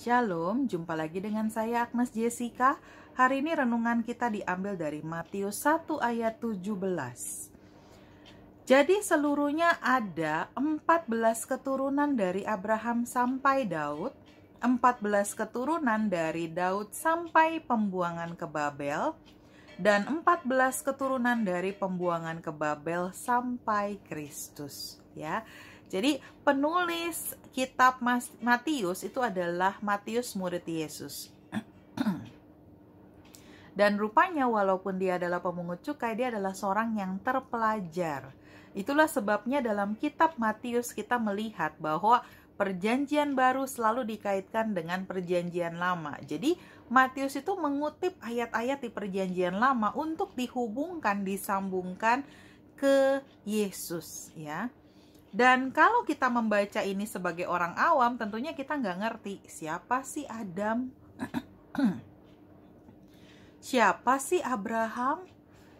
Shalom, jumpa lagi dengan saya Agnes Jessica. Hari ini renungan kita diambil dari Matius 1 ayat 17. Jadi seluruhnya ada 14 keturunan dari Abraham sampai Daud, 14 keturunan dari Daud sampai pembuangan ke Babel, dan 14 keturunan dari pembuangan ke Babel sampai Kristus, ya. Jadi penulis kitab Matius itu adalah Matius murid Yesus. Dan rupanya walaupun dia adalah pemungut cukai, dia adalah seorang yang terpelajar. Itulah sebabnya dalam kitab Matius kita melihat bahwa perjanjian baru selalu dikaitkan dengan perjanjian lama. Jadi Matius itu mengutip ayat-ayat di perjanjian lama untuk dihubungkan, disambungkan ke Yesus ya. Dan kalau kita membaca ini sebagai orang awam, tentunya kita nggak ngerti siapa sih Adam, siapa sih Abraham,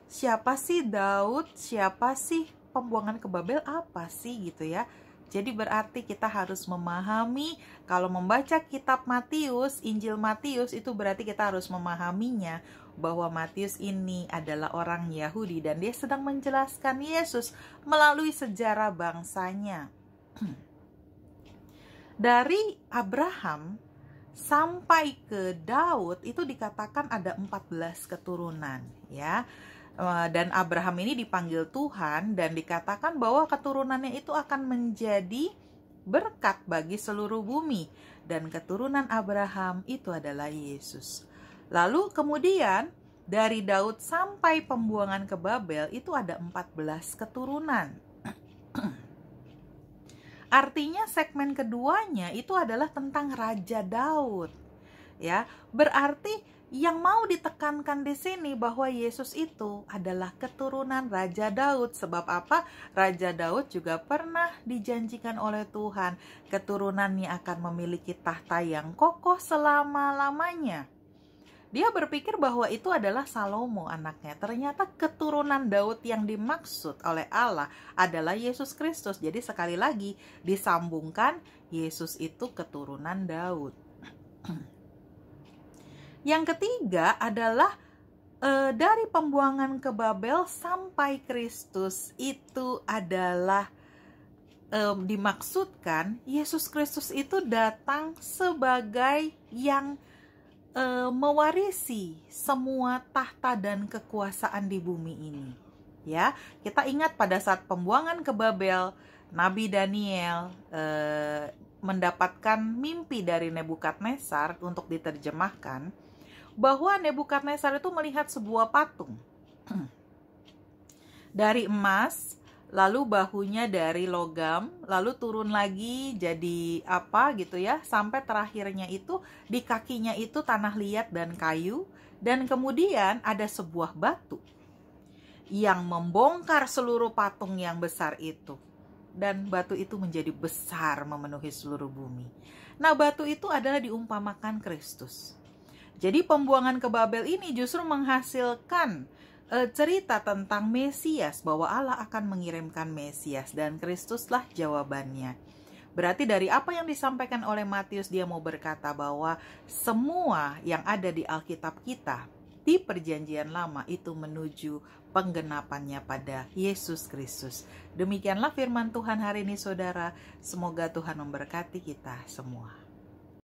siapa sih Daud, siapa sih pembuangan ke Babel apa sih gitu ya. Jadi berarti kita harus memahami kalau membaca kitab Matius, Injil Matius itu berarti kita harus memahaminya bahwa Matius ini adalah orang Yahudi dan dia sedang menjelaskan Yesus melalui sejarah bangsanya. Dari Abraham sampai ke Daud itu dikatakan ada 14 keturunan ya. Eh, dan Abraham ini dipanggil Tuhan dan dikatakan bahwa keturunannya itu akan menjadi berkat bagi seluruh bumi dan keturunan Abraham itu adalah Yesus. Lalu kemudian dari Daud sampai pembuangan ke Babel itu ada 14 keturunan. Artinya segmen keduanya itu adalah tentang Raja Daud. Ya, berarti yang mau ditekankan di sini bahwa Yesus itu adalah keturunan Raja Daud. Sebab apa? Raja Daud juga pernah dijanjikan oleh Tuhan keturunannya akan memiliki tahta yang kokoh selama-lamanya. Dia berpikir bahwa itu adalah Salomo anaknya. Ternyata keturunan Daud yang dimaksud oleh Allah adalah Yesus Kristus. Jadi sekali lagi disambungkan Yesus itu keturunan Daud. Yang ketiga adalah e, dari pembuangan ke Babel sampai Kristus itu adalah e, dimaksudkan Yesus Kristus itu datang sebagai yang e, mewarisi semua tahta dan kekuasaan di bumi ini. Ya, kita ingat pada saat pembuangan ke Babel, Nabi Daniel e, mendapatkan mimpi dari Nebukadnezar untuk diterjemahkan bahwa Nebukadnezar itu melihat sebuah patung dari emas, lalu bahunya dari logam, lalu turun lagi jadi apa gitu ya, sampai terakhirnya itu di kakinya itu tanah liat dan kayu, dan kemudian ada sebuah batu yang membongkar seluruh patung yang besar itu. Dan batu itu menjadi besar memenuhi seluruh bumi. Nah, batu itu adalah diumpamakan Kristus jadi pembuangan ke Babel ini justru menghasilkan uh, cerita tentang Mesias bahwa Allah akan mengirimkan Mesias dan Kristuslah jawabannya. Berarti dari apa yang disampaikan oleh Matius dia mau berkata bahwa semua yang ada di Alkitab kita di perjanjian lama itu menuju penggenapannya pada Yesus Kristus. Demikianlah firman Tuhan hari ini saudara. Semoga Tuhan memberkati kita semua.